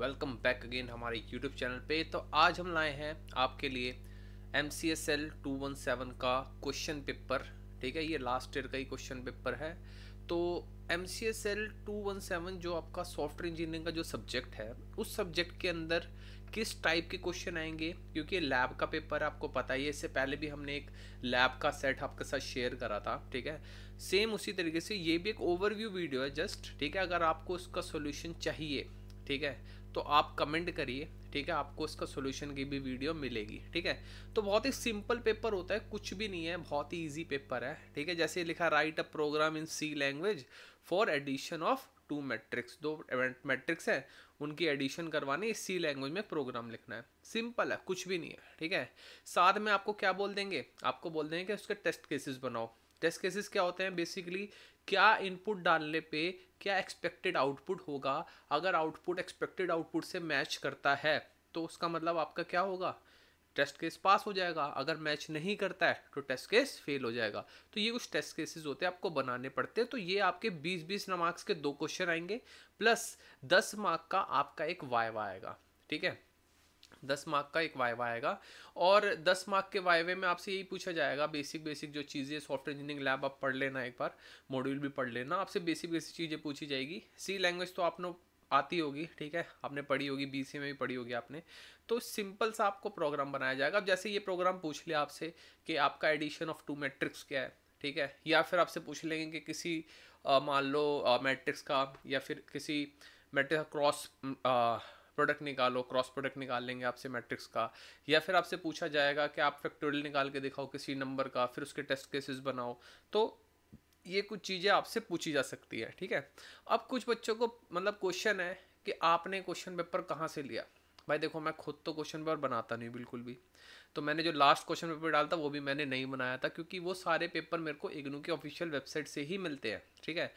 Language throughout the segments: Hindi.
वेलकम बैक अगेन हमारे यूट्यूब चैनल पे तो आज हम लाए हैं आपके लिए M C S L two one seven का क्वेश्चन पेपर ठीक है ये लास्ट ईयर का ही क्वेश्चन पेपर है तो M C S L two one seven जो आपका सॉफ्टवेयर इंजीनियरिंग का जो सब्जेक्ट है उस सब्जेक्ट के अंदर किस टाइप के क्वेश्चन आएंगे क्योंकि लैब का पेपर आपको पता ही है इससे पहले भी हमने एक लैब का सेट आपके साथ शेयर करा था ठीक है सेम उसी तरीके से ये भी एक ओवरव्यू वीडियो है जस्ट ठीक है अगर आपको उसका सोल्यूशन चाहिए ठीक है तो आप कमेंट करिए ठीक है आपको इसका सोल्यूशन की भी वीडियो मिलेगी ठीक है तो बहुत ही सिंपल पेपर होता है कुछ भी नहीं है बहुत ही ईजी पेपर है ठीक है जैसे लिखा write a program in C language for addition of two matrix दो मैट्रिक्स हैं उनकी एडिशन करवानी सी लैंग्वेज में प्रोग्राम लिखना है सिंपल है कुछ भी नहीं है ठीक है साथ में आपको क्या बोल देंगे आपको बोल देंगे कि उसके टेस्ट केसेस बनाओ टेस्ट केसेस क्या होते हैं बेसिकली क्या इनपुट डालने पे क्या एक्सपेक्टेड आउटपुट होगा अगर आउटपुट एक्सपेक्टेड आउटपुट से मैच करता है तो उसका मतलब आपका क्या होगा टेस्ट केस पास हो जाएगा अगर मैच नहीं करता है तो टेस्ट केस फेल हो जाएगा तो ये कुछ टेस्ट केसेस होते हैं आपको बनाने पड़ते हैं तो ये आपके 20-20 मार्क्स के दो क्वेश्चन आएंगे प्लस 10 मार्क का आपका एक वाइवा आएगा ठीक है दस मार्क का एक वाइवा आएगा और दस मार्क के वाइवे में आपसे यही पूछा जाएगा बेसिक बेसिक जो चीज़ें सॉफ्टवेयर इंजीनियरिंग लैब आप पढ़ लेना एक बार मॉड्यूल भी पढ़ लेना आपसे बेसिक बेसिक चीज़ें पूछी जाएगी सी लैंग्वेज तो आपने आती होगी ठीक है आपने पढ़ी होगी बी में भी पढ़ी होगी आपने तो सिंपल सा आपको प्रोग्राम बनाया जाएगा अब जैसे ये प्रोग्राम पूछ लिया आपसे कि आपका एडिशन ऑफ टू मैट्रिक्स क्या है ठीक है या फिर आपसे पूछ लेंगे कि किसी मान लो मैट्रिक्स का या फिर किसी मैट्रिक्स क्रॉस प्रोडक्ट निकालो क्रॉस प्रोडक्ट निकाल लेंगे आपसे मैट्रिक्स का या फिर आपसे पूछा जाएगा कि आप फैक्टोरियल निकाल के दिखाओ किसी नंबर का फिर उसके टेस्ट केसेस बनाओ तो ये कुछ चीज़ें आपसे पूछी जा सकती है ठीक है अब कुछ बच्चों को मतलब क्वेश्चन है कि आपने क्वेश्चन पेपर कहाँ से लिया भाई देखो मैं खुद तो क्वेश्चन पेपर बनाता नहीं बिल्कुल भी तो मैंने जो लास्ट क्वेश्चन पेपर डाला था वो भी मैंने नहीं बनाया था क्योंकि वो सारे पेपर मेरे को इग्नू की ऑफिशियल वेबसाइट से ही मिलते हैं ठीक है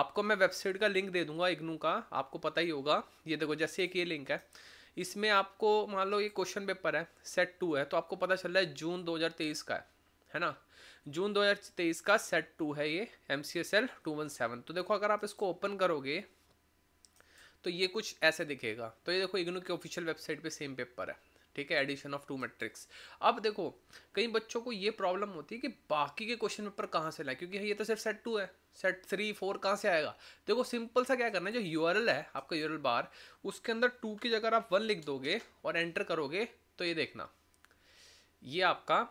आपको मैं वेबसाइट का लिंक दे दूंगा इग्नू का आपको पता ही होगा ये देखो जैसे एक ये लिंक है इसमें आपको मान लो ये क्वेश्चन पेपर है सेट टू है तो आपको पता चल रहा है जून दो का है है ना जून दो का सेट टू है ये M C S L two one seven तो देखो अगर आप इसको ओपन करोगे तो ये कुछ ऐसे दिखेगा तो ये देखो इग्नू की ऑफिशियल वेबसाइट पे सेम पेपर है ठीक है एडिशन ऑफ टू मैट्रिक्स अब देखो कई बच्चों को ये प्रॉब्लम होती है कि बाकी के क्वेश्चन पेपर कहाँ से लाए क्योंकि ये तो सिर्फ सेट टू है सेट थ्री फोर कहाँ से आएगा देखो सिंपल सा क्या करना है जो यू है आपका यू बार उसके अंदर टू की जगह आप वन लिख दोगे और एंटर करोगे तो ये देखना ये आपका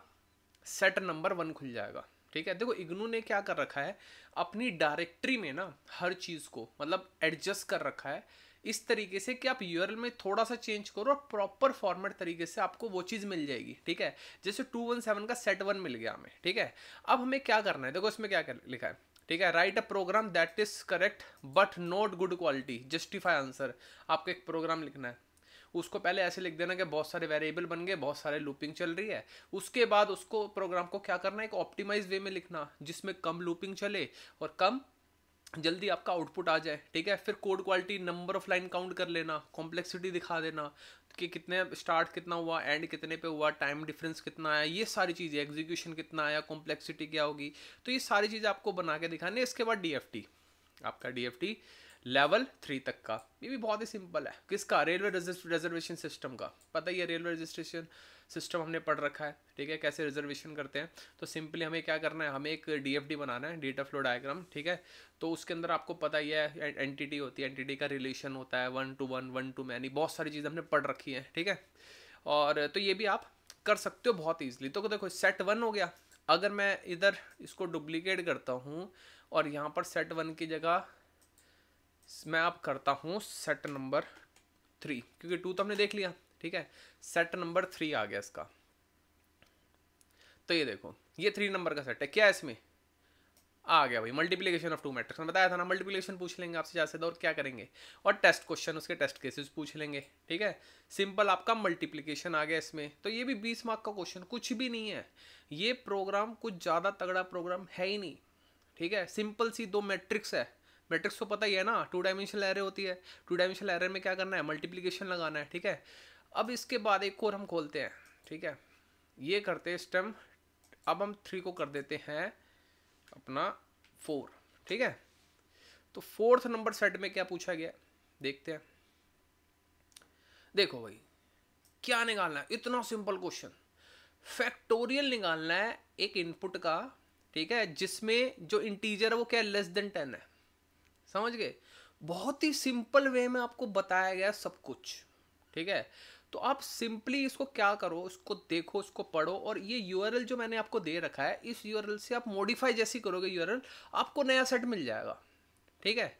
सेट नंबर वन खुल जाएगा ठीक है देखो इग्नू ने क्या कर रखा है अपनी डायरेक्टरी में ना हर चीज़ को मतलब एडजस्ट कर रखा है इस तरीके से कि आप यूआरएल में थोड़ा सा चेंज करो और प्रॉपर फॉर्मेट तरीके से आपको वो चीज़ मिल जाएगी ठीक है जैसे टू वन सेवन का सेट वन मिल गया हमें ठीक है अब हमें क्या करना है देखो इसमें क्या कर, लिखा है ठीक है write a program that is correct but not good quality justify answer आपको एक प्रोग्राम लिखना है उसको पहले ऐसे लिख देना कि बहुत सारे वेरिएबल बन गए बहुत सारे लूपिंग चल रही है उसके बाद उसको प्रोग्राम को क्या करना है एक ऑप्टिमाइज वे में लिखना जिसमें कम लूपिंग चले और कम जल्दी आपका आउटपुट आ जाए ठीक है फिर code quality number of line count कर लेना कॉम्प्लेक्सिटी दिखा देना कि कितने स्टार्ट कितना हुआ एंड कितने पे हुआ टाइम डिफरेंस कितना आया ये सारी चीज़ें एग्जीक्यूशन कितना आया कॉम्प्लेक्सिटी क्या होगी तो ये सारी चीज़ें आपको बना के दिखानी है इसके बाद डी आपका डी लेवल थ्री तक का ये भी बहुत ही सिंपल है किसका रेलवे रिजर्वेशन सिस्टम का पता ही है रेलवे रजिस्ट्रेशन सिस्टम हमने पढ़ रखा है ठीक है कैसे रिजर्वेशन करते हैं तो सिंपली हमें क्या करना है हमें एक डीएफडी बनाना है डेटा फ्लो डायग्राम ठीक है तो उसके अंदर आपको पता ही है एंटिटी होती है एंटिटी का रिलेशन होता है one two one one two many बहुत सारी चीज़ हमने पढ़ रखी है ठीक है और तो ये भी आप कर सकते हो बहुत ईजिली तो देखो सेट वन हो गया अगर मैं इधर इसको डुप्लीकेट करता हूँ और यहाँ पर सेट वन की जगह मैं आप करता हूँ सेट नंबर थ्री क्योंकि टू तो हमने देख लिया ठीक है सेट नंबर थ्री आ गया इसका तो ये देखो ये थ्री नंबर का सेट है क्या है इसमें आ गया भाई मल्टीप्लीकेशन ऑफ टू मैट्रिक्स मैंने बताया था ना मल्टीप्लीकेशन पूछ लेंगे आपसे ज़्यादा से और क्या करेंगे और टेस्ट क्वेश्चन उसके टेस्ट केसेस पूछ लेंगे ठीक है सिंपल आपका मल्टीप्लीकेशन आ गया इसमें तो ये भी बीस मार्क का क्वेश्चन कुछ भी नहीं है ये प्रोग्राम कुछ ज़्यादा तगड़ा प्रोग्राम है ही नहीं ठीक है सिंपल सी दो मैट्रिक्स है मैट्रिक्स तो पता ही है ना टू डायमेंशनल एरे होती है टू डायमेंशनल एरे में क्या करना है मल्टीप्लीकेशन लगाना है ठीक है अब इसके बाद एक और हम खोलते हैं ठीक है ये करते हैं स्टेम अब हम थ्री को कर देते हैं अपना फोर ठीक है तो फोर्थ नंबर सेट में क्या पूछा गया देखते हैं देखो भाई क्या निकालना है इतना सिंपल क्वेश्चन फैक्टोरियल निकालना है एक इनपुट का ठीक है जिसमें जो इंटीजर है वो क्या लेस देन टेन है समझ गए बहुत ही सिंपल वे में आपको बताया गया सब कुछ ठीक है तो आप सिंपली इसको क्या करो इसको देखो इसको पढ़ो और ये यू जो मैंने आपको दे रखा है इस यू से आप मॉडिफाई जैसी करोगे यू आपको नया सेट मिल जाएगा ठीक है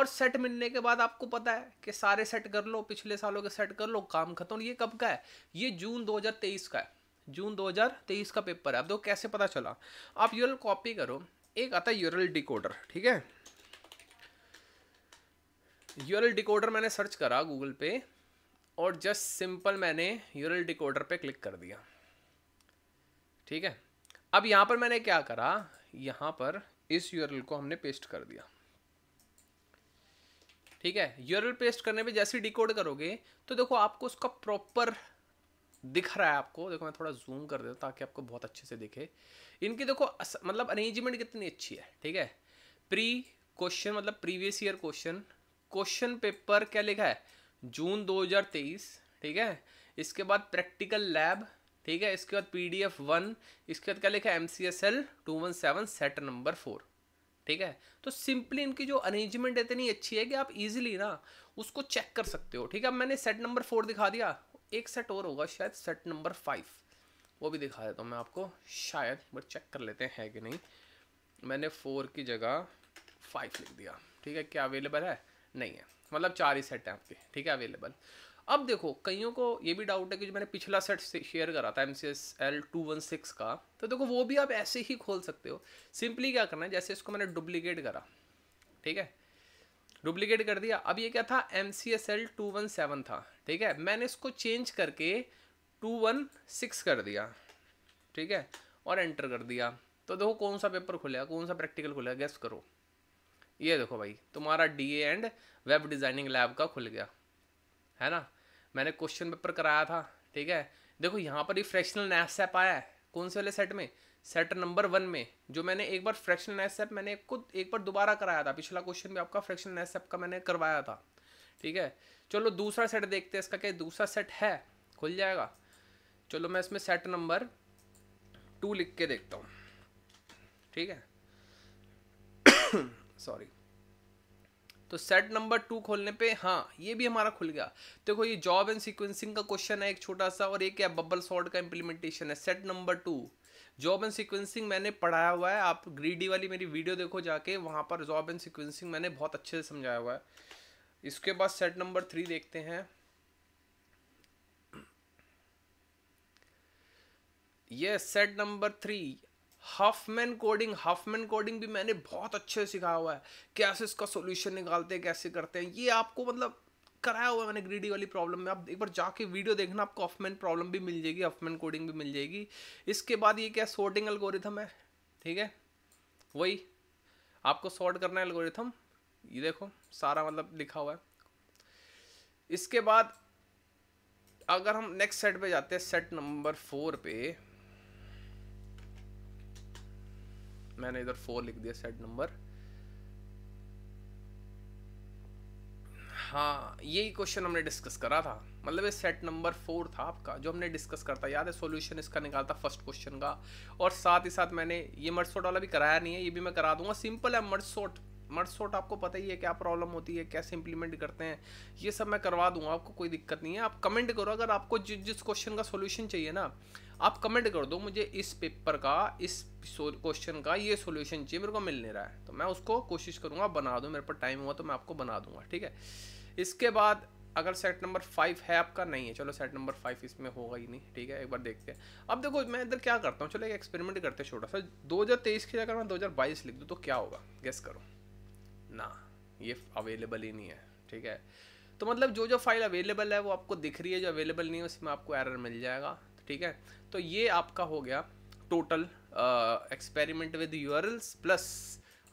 और सेट मिलने के बाद आपको पता है कि सारे सेट कर लो पिछले सालों के सेट कर लो काम खत्म ये कब का है ये जून 2023 का है जून 2023 का पेपर है अब देखो कैसे पता चला आप यूरल कॉपी करो एक आता है यूरल डिकोडर ठीक है यूरल डिकोडर मैंने सर्च करा गूगल पे और जस्ट सिंपल मैंने यूरल डिकोडर पे क्लिक कर दिया ठीक है अब यहाँ पर मैंने क्या करा यहाँ पर इस यूरल को हमने पेस्ट कर दिया ठीक है यूरल पेस्ट करने पे जैसे डिकोड करोगे तो देखो आपको उसका प्रॉपर दिख रहा है आपको देखो मैं थोड़ा जूम कर देता ताकि आपको बहुत अच्छे से दिखे इनकी देखो मतलब अरेंजमेंट कितनी अच्छी है ठीक है प्री क्वेश्चन मतलब previous year question question paper क्या लिखा है जून 2023 ठीक है इसके बाद प्रैक्टिकल लैब ठीक है इसके बाद पी डी एफ वन इसके बाद क्या लिखा है M C S L two one seven set number four ठीक है तो सिंपली इनकी जो अरेंजमेंट इतनी अच्छी है कि आप इजीली ना उसको चेक कर सकते हो ठीक है अब मैंने सेट नंबर फोर दिखा दिया एक सेट और होगा शायद सेट नंबर फाइव वो भी दिखा देता हूँ मैं आपको शायद एक चेक कर लेते हैं कि नहीं मैंने फोर की जगह फाइव लिख दिया ठीक है क्या अवेलेबल है नहीं है मतलब चार ही सेट हैं आपके ठीक है अवेलेबल अब देखो कईयों को ये भी डाउट है कि जो मैंने पिछला सेट शेयर करा था M C S L two one six का तो देखो वो भी आप ऐसे ही खोल सकते हो सिंपली क्या करना है जैसे इसको मैंने डुप्लीकेट करा ठीक है डुप्लीकेट कर दिया अब ये क्या था M C S L two one seven था ठीक है मैंने इसको चेंज करके टू वन सिक्स कर दिया ठीक है और एंटर कर दिया तो देखो कौन सा पेपर खुलेगा कौन सा प्रैक्टिकल खुलेगा गैस करो ये देखो भाई तुम्हारा D and web designing lab का खुल गया है ना मैंने क्वेश्चन पेपर कराया था ठीक है देखो यहाँ पर ही फ्रैक्शनल नैस आया है कौन से वाले सेट में सेट नंबर वन में जो मैंने एक बार फ्रैक्शनल नैस मैंने खुद एक बार दोबारा कराया था पिछला क्वेश्चन भी आपका फ्रैक्शनल नैस का मैंने करवाया था ठीक है चलो दूसरा सेट देखते हैं इसका क्या दूसरा सेट है खुल जाएगा चलो मैं इसमें सेट नंबर टू लिख के देखता हूँ ठीक है सॉरी तो सेट नंबर टू खोलने पे हाँ ये भी हमारा खुल गया देखो तो ये जॉब एंड सीक्वेंसिंग का क्वेश्चन है एक छोटा सा और एक है बबल सॉर्ट का इंप्लीमेंटेशन है set number two job and sequencing मैंने पढ़ाया हुआ है आप ग्रीडी वाली मेरी वीडियो देखो जाके वहाँ पर जॉब एंड सिक्वेंसिंग मैंने बहुत अच्छे से समझाया हुआ है इसके बाद सेट नंबर थ्री देखते हैं ये set number three Huffman coding Huffman coding भी मैंने बहुत अच्छे से सिखाया हुआ है कैसे इसका सोल्यूशन निकालते हैं कैसे करते हैं ये आपको मतलब कराया हुआ है मैंने ग्रीडी वाली प्रॉब्लम में आप एक बार जाके वीडियो देखना आपको हफमैन प्रॉब्लम भी मिल जाएगी हफमैन कोडिंग भी मिल जाएगी इसके बाद ये क्या सॉर्टिंग एल्गोरिथम है ठीक है वही आपको सॉर्ट करना है एल्गोरिथम ये देखो सारा मतलब लिखा हुआ है इसके बाद अगर हम नेक्स्ट सेट पे जाते हैं सेट नंबर फोर पे मैंने इधर फोर लिख दिया सेट नंबर हाँ यही क्वेश्चन हमने डिस्कस करा था मतलब ये सेट नंबर फोर था आपका जो हमने डिस्कस करता याद है सॉल्यूशन इसका निकालता फर्स्ट क्वेश्चन का और साथ ही साथ मैंने ये मर्सोट वाला भी कराया नहीं है ये भी मैं करा दूंगा सिंपल है मर्सोट मर्ज सोट आपको पता ही है क्या प्रॉब्लम होती है कैसे इंप्लीमेंट करते हैं ये सब मैं करवा दूंगा आपको कोई दिक्कत नहीं है आप कमेंट करो अगर आपको जिस जिस क्वेश्चन का सोल्यूशन चाहिए ना आप कमेंट कर दो मुझे इस पेपर का इस क्वेश्चन का ये सोल्यूशन चाहिए मेरे को मिल नहीं रहा है तो मैं उसको कोशिश करूँगा बना दूँ मेरे पर टाइम हुआ तो मैं आपको बना दूंगा ठीक है इसके बाद अगर सेट नंबर फाइव है आपका नहीं है चलो सेट नंबर फाइव इसमें होगा ही नहीं ठीक है एक बार देखते हैं अब देखो मैं इधर क्या करता हूँ चलो एक एक्सपेरिमेंट करते हैं छोटा सा तेईस की जगह मैं दो हजार बाईस लिख दूँ तो क्या होगा गेस करो ना ये अवेलेबल ही नहीं है ठीक है तो मतलब जो जो फाइल अवेलेबल है वो आपको दिख रही है जो अवेलेबल नहीं है उसमें आपको एरर मिल जाएगा ठीक है तो ये आपका हो गया total experiment with URLs plus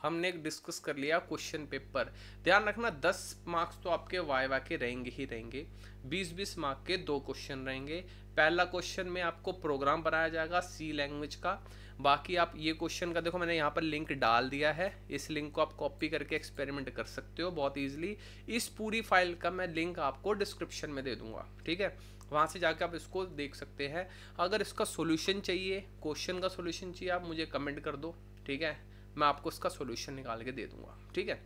हमने एक डिस्कस कर लिया क्वेश्चन पेपर ध्यान रखना दस मार्क्स तो आपके वाइवा के रहेंगे ही रहेंगे बीस बीस मार्क के दो क्वेश्चन रहेंगे पहला क्वेश्चन में आपको प्रोग्राम बनाया जाएगा सी लैंग्वेज का बाकी आप ये क्वेश्चन का देखो मैंने यहाँ पर लिंक डाल दिया है इस लिंक को आप कॉपी करके एक्सपेरिमेंट कर सकते हो बहुत ईजिली इस पूरी फाइल का मैं लिंक आपको डिस्क्रिप्शन में दे दूंगा ठीक है वहाँ से जाके आप इसको देख सकते हैं अगर इसका सोल्यूशन चाहिए क्वेश्चन का सोल्यूशन चाहिए आप मुझे कमेंट कर दो ठीक है मैं आपको इसका सोल्यूशन निकाल के दे दूंगा ठीक है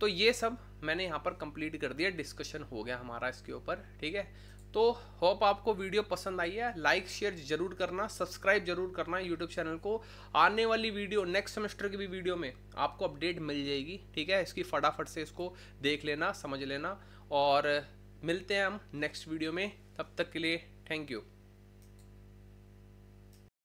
तो ये सब मैंने यहाँ पर कंप्लीट कर दिया डिस्कशन हो गया हमारा इसके ऊपर ठीक है तो होप आपको वीडियो पसंद आई है लाइक शेयर जरूर करना सब्सक्राइब जरूर करना यूट्यूब चैनल को आने वाली वीडियो नेक्स्ट सेमेस्टर की भी वीडियो में आपको अपडेट मिल जाएगी ठीक है इसकी फटाफट से इसको देख लेना समझ लेना और मिलते हैं हम नेक्स्ट वीडियो में तब तक के लिए थैंक यू